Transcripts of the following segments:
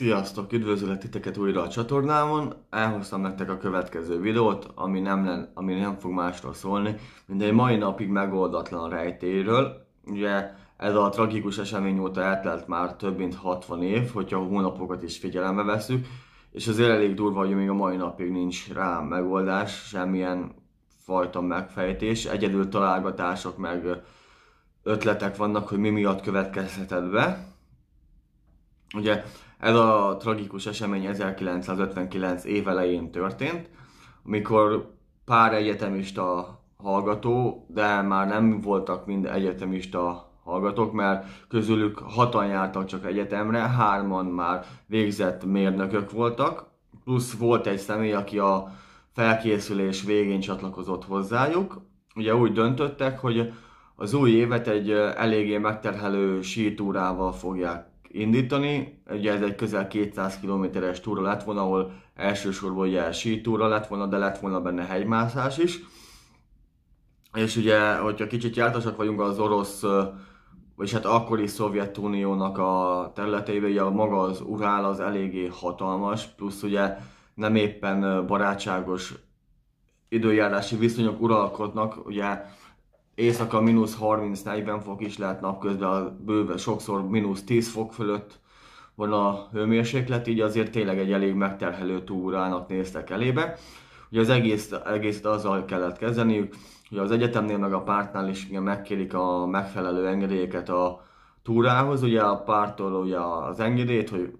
Sziasztok, üdvözöllek titeket újra a csatornámon. Elhoztam nektek a következő videót, ami nem, len, ami nem fog másról szólni, mint egy mai napig megoldatlan rejtéről. Ugye ez a tragikus esemény óta eltelt már több mint 60 év, hogyha a hónapokat is figyelembe veszük, és azért elég durva, hogy még a mai napig nincs rá megoldás, semmilyen fajta megfejtés, egyedül találgatások meg ötletek vannak, hogy mi miatt következhetett be. Ugye ez a tragikus esemény 1959 évelején történt, amikor pár egyetemista hallgató, de már nem voltak mind egyetemista hallgatók, mert közülük hatan jártak csak egyetemre, hárman már végzett mérnökök voltak, plusz volt egy személy, aki a felkészülés végén csatlakozott hozzájuk. Ugye úgy döntöttek, hogy az új évet egy eléggé megterhelő sítúrával fogják indítani. Ugye ez egy közel 200 km-es túra lett volna, ahol elsősorban ugye túra lett volna, de lett volna benne hegymászás is. És ugye, hogyha kicsit jártasak vagyunk az orosz, vagyis hát akkori Szovjetuniónak a területeivel, ugye maga az Urál az eléggé hatalmas, plusz ugye nem éppen barátságos időjárási viszonyok uralkodnak, ugye éjszaka mínusz 30, 40 fok is lehet napközben, bőve sokszor mínusz 10 fok fölött van a hőmérséklet, így azért tényleg egy elég megterhelő túrának néztek elébe. Ugye az egész, egész azzal kellett kezdeniük, hogy az egyetemnél meg a pártnál is igen, megkérik a megfelelő engedélyeket a túrához, ugye a pártól ugye az engedélyt, hogy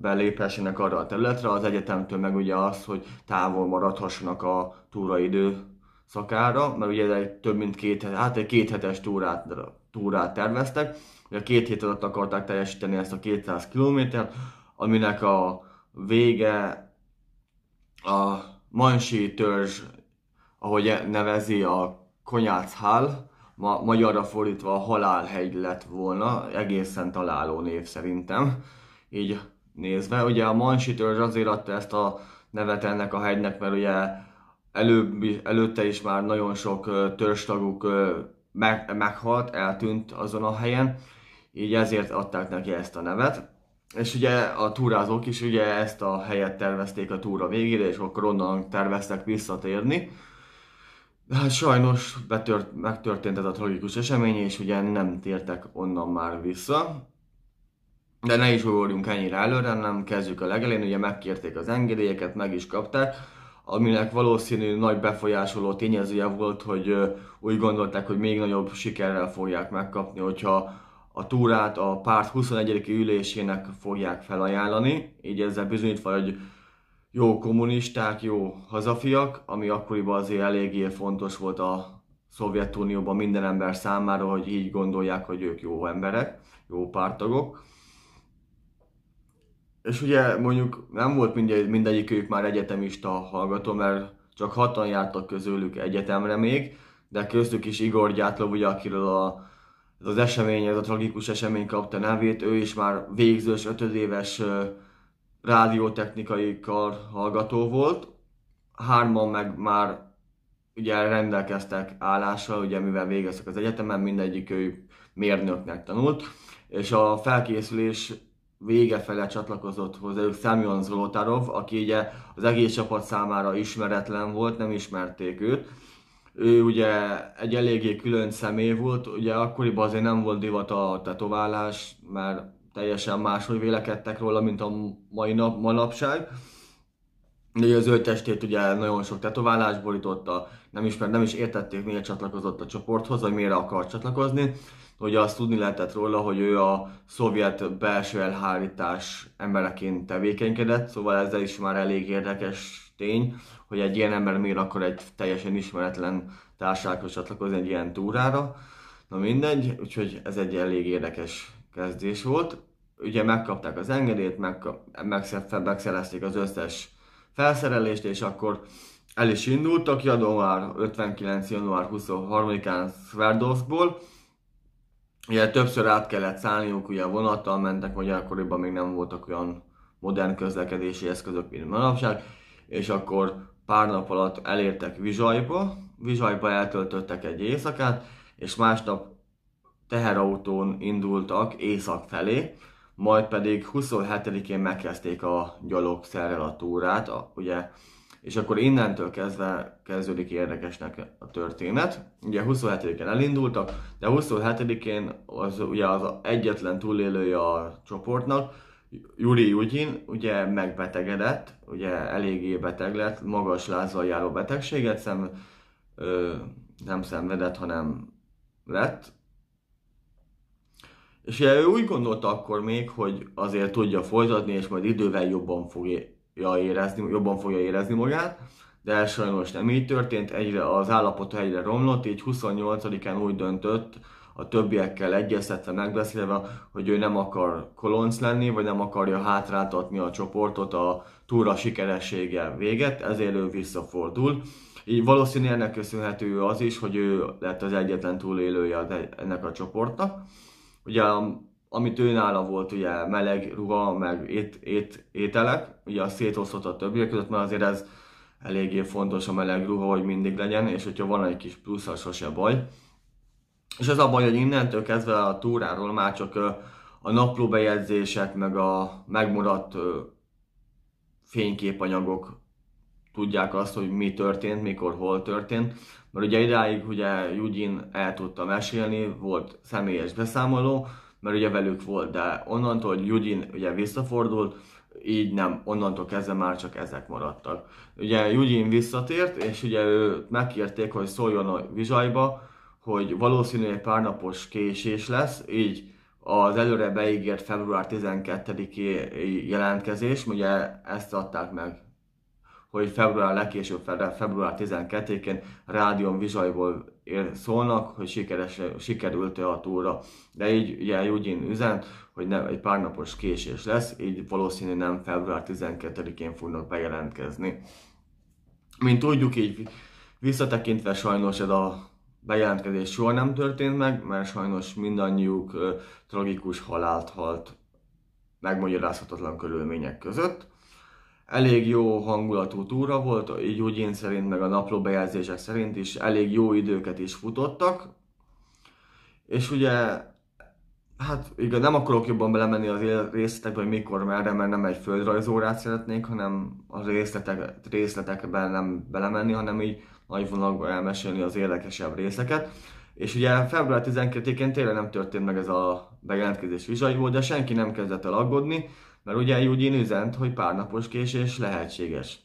beléphessenek arra a területre, az egyetemtől meg ugye az, hogy távol maradhassanak a túraidő szakára, mert ugye egy több mint két, hát egy két hetes túrát, túrát terveztek, ugye két hét alatt akarták teljesíteni ezt a 200 kilométert, aminek a vége a Mansi törzs, ahogy nevezi a Konyáchál, ma, magyarra fordítva a halálhegy lett volna, egészen találó név szerintem, így nézve. Ugye a Mansi törzs azért adta ezt a nevet ennek a hegynek, mert ugye előbb, előtte is már nagyon sok törstaguk meg, meghalt, eltűnt azon a helyen, így ezért adták neki ezt a nevet. És ugye a túrázók is ugye ezt a helyet tervezték a túra végére, és akkor onnan terveztek visszatérni. De hát sajnos betört, megtörtént ez a tragikus esemény, és ugye nem tértek onnan már vissza. De ne is ugorjunk ennyire előre, nem kezdjük a legelén, ugye megkérték az engedélyeket, meg is kapták, aminek valószínű nagy befolyásoló tényezője volt, hogy úgy gondolták, hogy még nagyobb sikerrel fogják megkapni, hogyha a túrát a párt 21. ülésének fogják felajánlani, így ezzel bizonyítva, hogy jó kommunisták, jó hazafiak, ami akkoriban azért eléggé fontos volt a Szovjetunióban minden ember számára, hogy így gondolják, hogy ők jó emberek, jó pártagok. És ugye mondjuk nem volt mindegy, mindegyikük már egyetemista hallgató, mert csak hatan jártak közülük egyetemre még, de köztük is Igor Gyátlov, ugye, akiről a, ez az esemény, ez a tragikus esemény kapta nevét, ő is már végzős, ötödéves rádiótechnikai kar hallgató volt. Hárman meg már ugye rendelkeztek állással, ugye mivel végeztek az egyetemen, mindegyik ő mérnöknek tanult, és a felkészülés vége fele csatlakozott ők Semyon Zolotarov, aki ugye az egész csapat számára ismeretlen volt, nem ismerték őt. Ő ugye egy eléggé külön személy volt, ugye akkoriban azért nem volt divat a tetoválás, mert teljesen máshogy vélekedtek róla, mint a mai nap, manapság. De az ő testét ugye nagyon sok tetoválás borította, nem is, mert nem is értették, miért csatlakozott a csoporthoz, vagy miért akar csatlakozni hogy azt tudni lehetett róla, hogy ő a szovjet belső elhárítás embereként tevékenykedett, szóval ez is már elég érdekes tény, hogy egy ilyen ember miért akar egy teljesen ismeretlen társághoz csatlakozni egy ilyen túrára. Na mindegy, úgyhogy ez egy elég érdekes kezdés volt. Ugye megkapták az engedélyt, megkap, megszerezték az összes felszerelést, és akkor el is indultak január 59. január 23-án Sverdovskból, Ugye többször át kellett szállniuk, ugye vonattal mentek, vagy akkoriban még nem voltak olyan modern közlekedési eszközök, mint manapság, és akkor pár nap alatt elértek Vizsajba, Vizsajba eltöltöttek egy éjszakát, és másnap teherautón indultak észak felé, majd pedig 27-én megkezdték a gyalogszerrel a túrát, a, ugye és akkor innentől kezdve kezdődik érdekesnek a történet. Ugye 27-én elindultak, de 27-én az ugye az egyetlen túlélője a csoportnak, Juri Ugyin ugye megbetegedett, ugye eléggé beteg lett, magas lázzal járó betegséget szem, ö, nem szenvedett, hanem lett. És ugye ő úgy gondolta akkor még, hogy azért tudja folytatni, és majd idővel jobban fog érezni, jobban fogja érezni magát, de sajnos nem így történt, egyre az állapota egyre romlott, így 28-án úgy döntött, a többiekkel egyeztetve, megbeszélve, hogy ő nem akar kolonc lenni, vagy nem akarja hátráltatni a csoportot a túra sikeressége véget, ezért ő visszafordul. Így valószínűleg ennek köszönhető az is, hogy ő lett az egyetlen túlélője e- ennek a csoportnak. Ugye amit nála volt ugye meleg ruha, meg ét, ét, ételek, ugye azt szétosztott a többiek között, mert azért ez eléggé fontos a meleg ruha, hogy mindig legyen, és hogyha van egy kis plusz, az sose baj. És ez a baj, hogy innentől kezdve a túráról már csak a bejegyzések, meg a megmaradt fényképanyagok tudják azt, hogy mi történt, mikor, hol történt. Mert ugye idáig ugye Eugene el tudta mesélni, volt személyes beszámoló, mert ugye velük volt, de onnantól, hogy Judin ugye visszafordult, így nem, onnantól kezdve már csak ezek maradtak. Ugye Judin visszatért, és ugye ő megkérték, hogy szóljon a vizsajba, hogy valószínű egy pár napos késés lesz, így az előre beígért február 12-i jelentkezés, ugye ezt adták meg, hogy február legkésőbb február 12-én Rádion Vizsajból szólnak, hogy sikeres, sikerült-e a túra. De így ugye Eugene üzent, hogy nem, egy pár napos késés lesz, így valószínű nem február 12-én fognak bejelentkezni. Mint tudjuk, így visszatekintve sajnos ez a bejelentkezés soha nem történt meg, mert sajnos mindannyiuk tragikus halált halt megmagyarázhatatlan körülmények között. Elég jó hangulatú túra volt, így úgy én szerint, meg a napló bejelzések szerint is elég jó időket is futottak. És ugye, hát igen, nem akarok jobban belemenni az részletekbe, hogy mikor, merre, mert nem egy földrajzórát szeretnék, hanem a részletek, részletekben nem belemenni, hanem így nagy vonalakban elmesélni az érdekesebb részeket. És ugye február 12-én tényleg nem történt meg ez a bejelentkezés vizsgai volt, de senki nem kezdett el aggódni, mert ugye Eugene üzent, hogy pár napos késés lehetséges.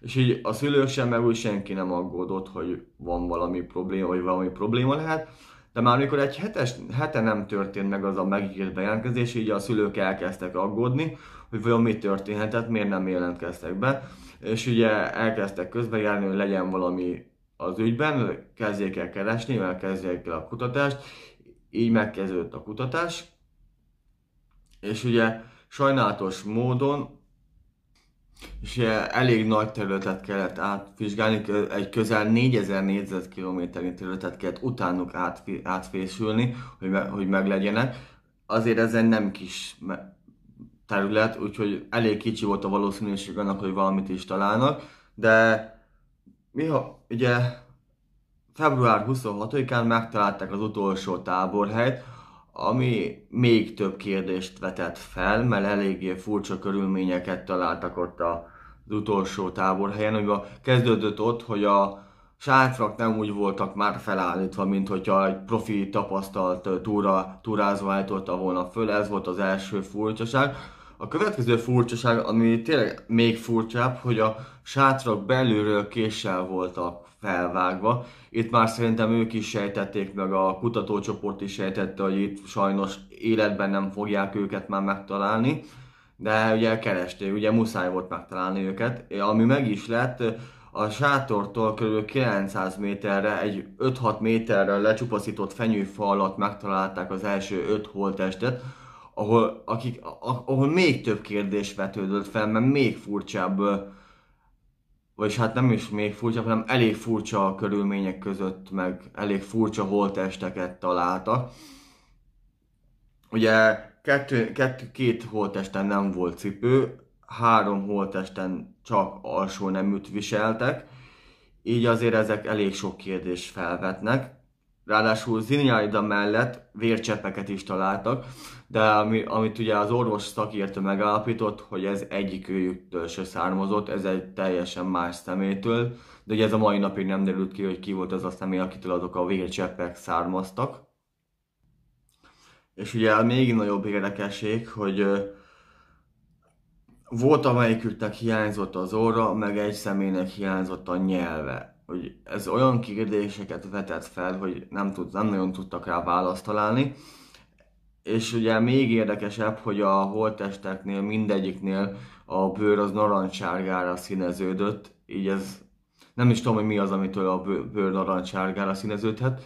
És így a szülők sem, meg úgy senki nem aggódott, hogy van valami probléma, vagy valami probléma lehet. De már amikor egy hetes, hete nem történt meg az a megígért bejelentkezés, így a szülők elkezdtek aggódni, hogy vajon mi történhetett, miért nem jelentkeztek be. És ugye elkezdtek közbejárni, hogy legyen valami az ügyben, kezdjék el keresni, mert kezdjék el a kutatást. Így megkezdődött a kutatás. És ugye sajnálatos módon és elég nagy területet kellett átvizsgálni, egy közel 4000 négyzetkilométernyi területet kellett utánuk átfésülni, hogy, me, hogy meglegyenek. Azért ez egy nem kis terület, úgyhogy elég kicsi volt a valószínűség annak, hogy valamit is találnak, de miha ugye február 26-án megtalálták az utolsó táborhelyt, ami még több kérdést vetett fel, mert eléggé furcsa körülményeket találtak ott az utolsó táborhelyen, hogy kezdődött ott, hogy a sátrak nem úgy voltak már felállítva, mint hogyha egy profi tapasztalt túra, túrázva állította volna föl, ez volt az első furcsaság. A következő furcsaság, ami tényleg még furcsább, hogy a sátrak belülről késsel voltak felvágva. Itt már szerintem ők is sejtették, meg a kutatócsoport is sejtette, hogy itt sajnos életben nem fogják őket már megtalálni, de ugye keresték, ugye muszáj volt megtalálni őket, ami meg is lett, a sátortól kb. 900 méterre, egy 5-6 méterre lecsupaszított fenyőfa alatt megtalálták az első 5 holtestet, ahol, akik, ahol még több kérdés vetődött fel, mert még furcsább vagyis hát nem is még furcsa, hanem elég furcsa körülmények között, meg elég furcsa holtesteket találtak. Ugye kettő, kettő, két holtesten nem volt cipő, három holtesten csak alsó neműt viseltek, így azért ezek elég sok kérdést felvetnek. Ráadásul Ziniáida mellett vércseppeket is találtak, de ami, amit ugye az orvos szakértő megállapított, hogy ez egyik őjüktől se származott, ez egy teljesen más szemétől, de ugye ez a mai napig nem derült ki, hogy ki volt az a személy, akitől azok a vércseppek származtak. És ugye még nagyobb érdekesség, hogy volt amelyiküknek hiányzott az orra, meg egy személynek hiányzott a nyelve hogy ez olyan kérdéseket vetett fel, hogy nem, tud, nem nagyon tudtak rá választ találni. És ugye még érdekesebb, hogy a holttesteknél mindegyiknél a bőr az narancsárgára színeződött, így ez nem is tudom, hogy mi az, amitől a bőr narancsárgára színeződhet.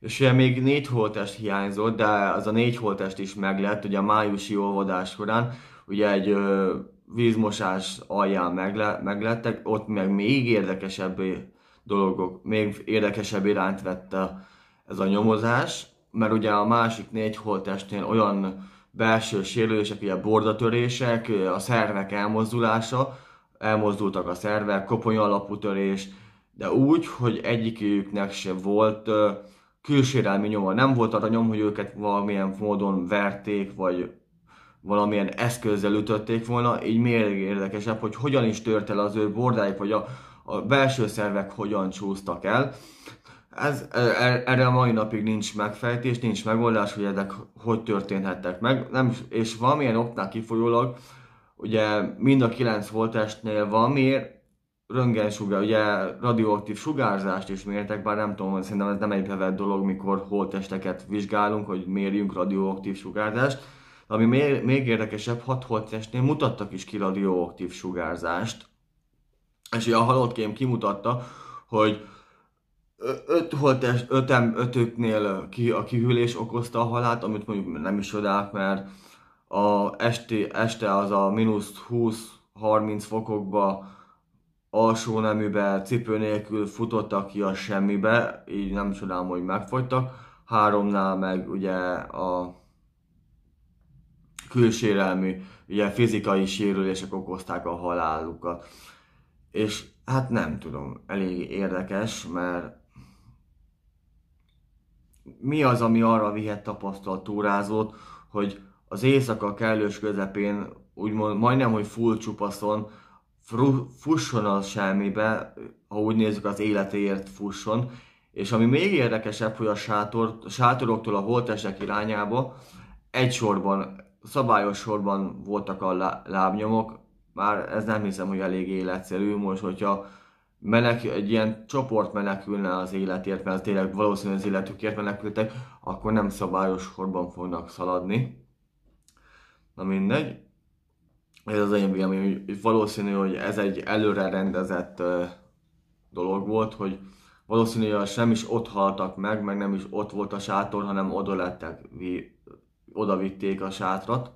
És ugye még négy holtest hiányzott, de az a négy holtest is meglett, ugye a májusi olvadás során, ugye egy vízmosás alján meglettek, ott meg még érdekesebb dolgok, még érdekesebb irányt vette ez a nyomozás, mert ugye a másik négy holtestnél olyan belső sérülések, ilyen bordatörések, a szervek elmozdulása, elmozdultak a szervek, koponya alapú törés, de úgy, hogy egyiküknek se volt külsérelmi nyoma. Nem volt arra nyom, hogy őket valamilyen módon verték, vagy valamilyen eszközzel ütötték volna, így még érdekesebb, hogy hogyan is tört el az ő bordáik, vagy a, a belső szervek hogyan csúsztak el. Ez, e, e, erre a mai napig nincs megfejtés, nincs megoldás, hogy ezek hogy történhettek meg, nem, és valamilyen oknál kifolyólag, ugye mind a kilenc voltestnél valamiért röntgensugár, ugye radioaktív sugárzást is mértek, bár nem tudom, szerintem ez nem egy bevett dolog, mikor holtesteket vizsgálunk, hogy mérjünk radioaktív sugárzást. De ami még, még érdekesebb, hat holtestnél mutattak is ki radioaktív sugárzást, és a halott game kimutatta, hogy öt holtest, ötem, ötöknél ki, a kihűlés okozta a halált, amit mondjuk nem is odák, mert a este, este az a mínusz 20-30 fokokba alsó neműbe, cipő nélkül futottak ki a semmibe, így nem csodálom, hogy megfogytak. Háromnál meg ugye a külsérelmi, ugye fizikai sérülések okozták a halálukat. És hát nem tudom, elég érdekes, mert mi az, ami arra vihet tapasztalt túrázót, hogy az éjszaka kellős közepén, úgymond majdnem, hogy full csupaszon, fusson a semmibe, ha úgy nézzük, az életéért fusson, és ami még érdekesebb, hogy a, sátor, a sátoroktól a holtesek irányába egy sorban, szabályos sorban voltak a lábnyomok, már ez nem hiszem, hogy elég életszerű. Most, hogyha menek, egy ilyen csoport menekülne az életért, mert tényleg valószínűleg az életükért menekültek, akkor nem szabályos korban fognak szaladni. Na mindegy. Ez az én véleményem, hogy valószínű, hogy ez egy előre rendezett dolog volt, hogy valószínű, hogy sem is ott haltak meg, meg nem is ott volt a sátor, hanem oda lettek, vi, oda vitték a sátrat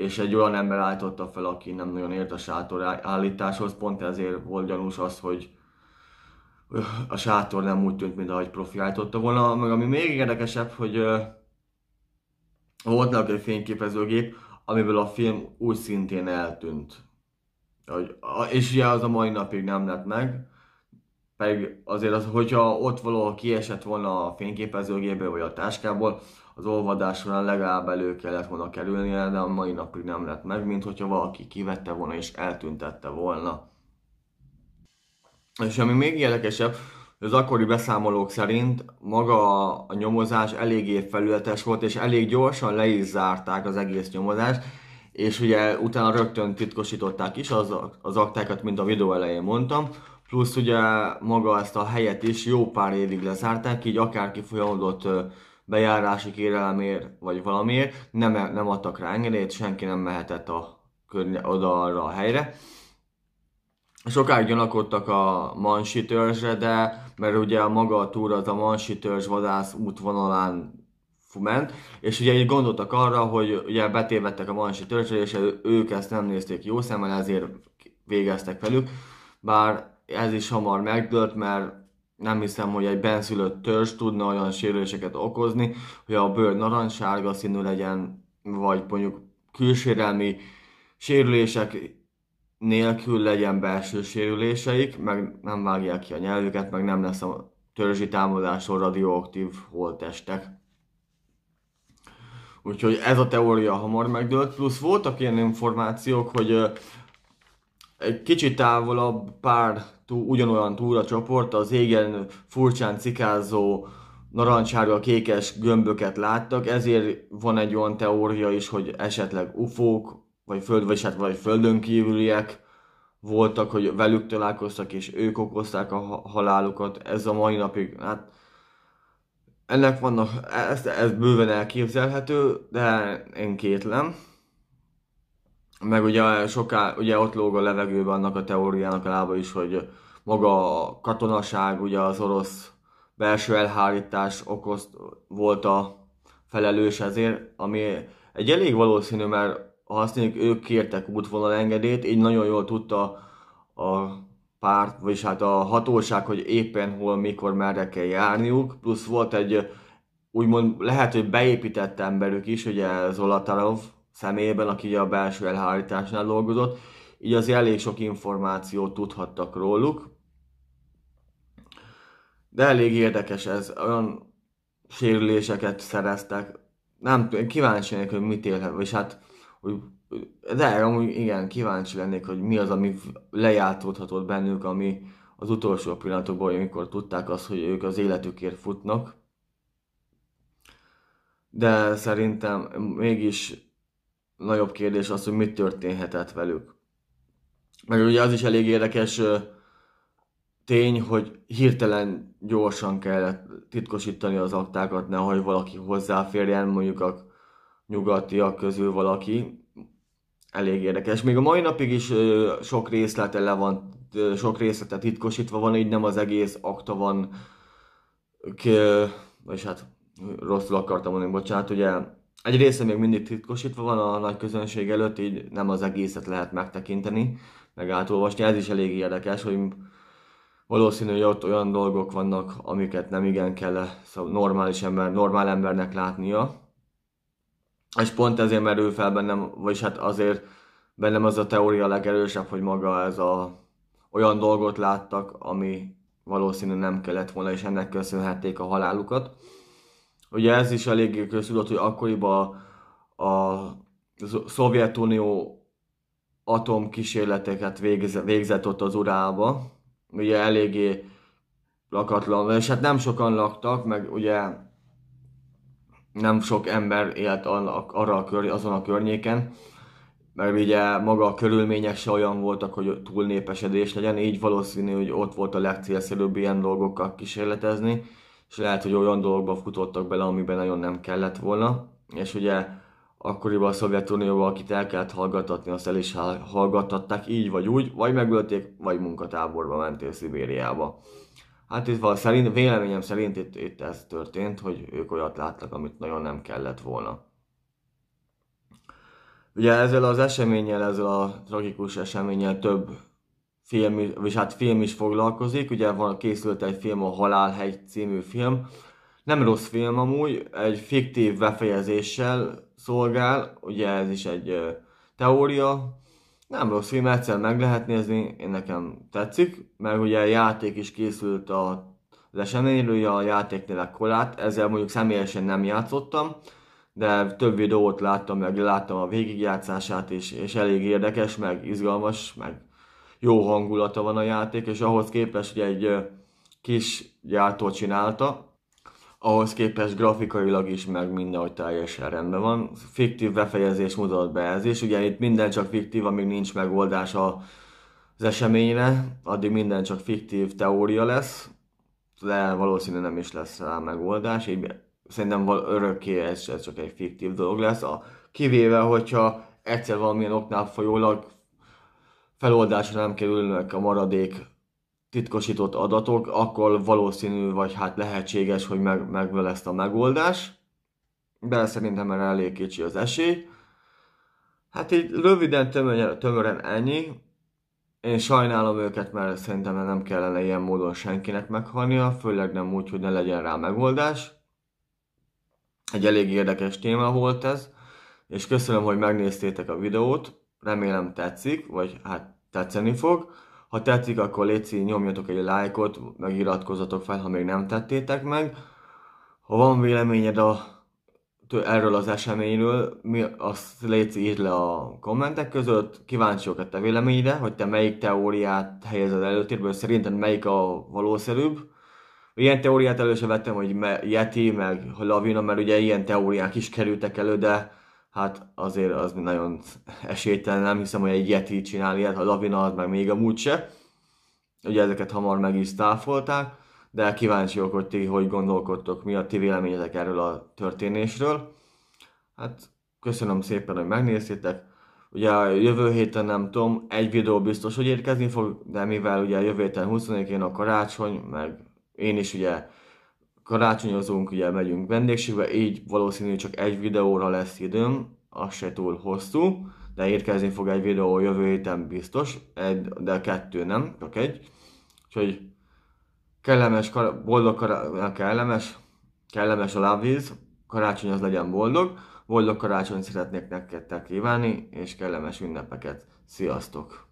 és egy olyan ember állította fel, aki nem nagyon ért a sátor állításhoz, pont ezért volt gyanús az, hogy a sátor nem úgy tűnt, mint ahogy profi állította volna, meg ami még érdekesebb, hogy volt neki egy fényképezőgép, amiből a film úgy szintén eltűnt. És ugye az a mai napig nem lett meg, pedig azért az, hogyha ott valahol kiesett volna a fényképezőgépből, vagy a táskából, az olvadás során legalább elő kellett volna kerülnie, de a mai napig nem lett meg, mint hogyha valaki kivette volna és eltüntette volna. És ami még érdekesebb, az akkori beszámolók szerint maga a nyomozás eléggé felületes volt, és elég gyorsan le is zárták az egész nyomozást, és ugye utána rögtön titkosították is az, az aktákat, mint a videó elején mondtam, plusz ugye maga ezt a helyet is jó pár évig lezárták, így akárki folyamodott bejárási kérelmért, vagy valamiért, nem, e- nem adtak rá engedélyt, senki nem mehetett a, oda arra a helyre. Sokáig gyanakodtak a Mansi törzsre, de mert ugye a maga a túra az a Mansi törzs vadász útvonalán ment, és ugye így gondoltak arra, hogy ugye betévedtek a Mansi törzsre, és ők ezt nem nézték jó szemmel, ezért végeztek velük, bár ez is hamar megdőlt, mert nem hiszem, hogy egy benszülött törzs tudna olyan sérüléseket okozni, hogy a bőr narancssárga színű legyen, vagy mondjuk külsérelmi sérülések nélkül legyen belső sérüléseik, meg nem vágják ki a nyelvüket, meg nem lesz a törzsi támadásról radioaktív holtestek. Úgyhogy ez a teória hamar megdőlt, plusz voltak ilyen információk, hogy egy kicsit távolabb pár tú, ugyanolyan túra csoport, az égen furcsán cikázó narancsárga kékes gömböket láttak, ezért van egy olyan teória is, hogy esetleg ufók, vagy föld, vagy, hát, vagy földön kívüliek voltak, hogy velük találkoztak, és ők okozták a halálukat. Ez a mai napig, hát ennek vannak, e-, ez, ez bőven elképzelhető, de én kétlem meg ugye soká, ugye ott lóg a levegőben annak a teóriának a lába is, hogy maga a katonaság, ugye az orosz belső elhárítás okoz volt a felelős ezért, ami egy elég valószínű, mert ha azt mondjuk, ők kértek útvonal engedélyt, így nagyon jól tudta a párt, vagyis hát a hatóság, hogy éppen hol, mikor, merre kell járniuk, plusz volt egy úgymond lehet, hogy beépített emberük is, ugye Zolatarov, személyében, aki a belső elhárításnál dolgozott, így az elég sok információt tudhattak róluk. De elég érdekes ez, olyan sérüléseket szereztek. Nem tudom, kíváncsi lennék, hogy mit élhet, és hát, hogy, de amúgy igen, kíváncsi lennék, hogy mi az, ami lejátszódhatott bennük, ami az utolsó pillanatokban, amikor tudták azt, hogy ők az életükért futnak. De szerintem mégis nagyobb kérdés az, hogy mit történhetett velük. Meg ugye az is elég érdekes tény, hogy hirtelen gyorsan kellett titkosítani az aktákat, nehogy valaki hozzáférjen, mondjuk a nyugatiak közül valaki. Elég érdekes. Még a mai napig is sok részlete le van, sok részlete titkosítva van, így nem az egész akta van, és hát rosszul akartam mondani, bocsánat, ugye egy része még mindig titkosítva van a nagy közönség előtt, így nem az egészet lehet megtekinteni, meg átolvasni. Ez is elég érdekes, hogy valószínű, hogy ott olyan dolgok vannak, amiket nem igen kell szóval normális ember, normál embernek látnia. És pont ezért merül fel bennem, vagyis hát azért bennem az a teória legerősebb, hogy maga ez a olyan dolgot láttak, ami valószínű nem kellett volna, és ennek köszönhették a halálukat. Ugye ez is eléggé köztudott, hogy akkoriban a, a Szovjetunió atomkísérleteket végzett, végzett ott az urába. Ugye eléggé lakatlan, és hát nem sokan laktak, meg ugye nem sok ember élt arra a kör, azon a környéken, mert ugye maga a körülmények se olyan voltak, hogy túlnépesedés legyen, így valószínű, hogy ott volt a legcélszerűbb ilyen dolgokkal kísérletezni és lehet, hogy olyan dolgokba futottak bele, amiben nagyon nem kellett volna, és ugye akkoriban a Szovjetunióban, akit el kellett hallgatatni, azt el is hallgattatták, így vagy úgy, vagy megölték, vagy munkatáborba mentél Szibériába. Hát itt van, szerint, véleményem szerint itt, itt ez történt, hogy ők olyat láttak, amit nagyon nem kellett volna. Ugye ezzel az eseménnyel, ezzel a tragikus eseménnyel több film, és hát film is foglalkozik, ugye van, készült egy film, a Halálhegy című film, nem rossz film amúgy, egy fiktív befejezéssel szolgál, ugye ez is egy teória, nem rossz film, egyszer meg lehet nézni, én nekem tetszik, meg ugye játék is készült a az eseményről, a a kolát, ezzel mondjuk személyesen nem játszottam, de több videót láttam, meg láttam a végigjátszását is, és elég érdekes, meg izgalmas, meg jó hangulata van a játék, és ahhoz képest, hogy egy kis gyártó csinálta, ahhoz képest grafikailag is meg minden, hogy teljesen rendben van. Fiktív befejezés mutat be ez is, ugye itt minden csak fiktív, amíg nincs megoldás az eseményre, addig minden csak fiktív teória lesz, de valószínűleg nem is lesz rá megoldás, így szerintem örökké ez, ez csak egy fiktív dolog lesz, a, kivéve, hogyha egyszer valamilyen oknál folyólag feloldásra nem kerülnek a maradék titkosított adatok, akkor valószínű, vagy hát lehetséges, hogy meg, megöl ezt a megoldás. De szerintem erre elég kicsi az esély. Hát így röviden, tömören, tömören ennyi. Én sajnálom őket, mert szerintem nem kellene ilyen módon senkinek meghalnia, főleg nem úgy, hogy ne legyen rá megoldás. Egy elég érdekes téma volt ez, és köszönöm, hogy megnéztétek a videót remélem tetszik, vagy hát tetszeni fog. Ha tetszik, akkor léci nyomjatok egy lájkot, meg iratkozzatok fel, ha még nem tettétek meg. Ha van véleményed a, erről az eseményről, mi, azt léci írd le a kommentek között. vagyok a te véleményre, hogy te melyik teóriát helyezed előtérbe, szerinted melyik a valószerűbb. Ilyen teóriát előse vettem, hogy Yeti, meg Lavina, mert ugye ilyen teóriák is kerültek elő, de hát azért az nagyon esélytelen, nem hiszem, hogy egy Yeti csinál ilyet, a Lavina az meg még múlt se. Ugye ezeket hamar meg is táfolták, de kíváncsiak, hogy ti hogy gondolkodtok, mi a ti véleményetek erről a történésről. Hát köszönöm szépen, hogy megnéztétek. Ugye a jövő héten nem tudom, egy videó biztos, hogy érkezni fog, de mivel ugye jövő héten 20-én a karácsony, meg én is ugye karácsonyozunk, ugye megyünk vendégségbe, így valószínű csak egy videóra lesz időm, az se túl hosszú, de érkezni fog egy videó jövő héten biztos, egy, de kettő nem, csak egy. Úgyhogy kellemes, kar- boldog, kar- kellemes, kellemes a lábvíz, karácsony az legyen boldog, boldog karácsony szeretnék nektek kívánni, és kellemes ünnepeket. Sziasztok!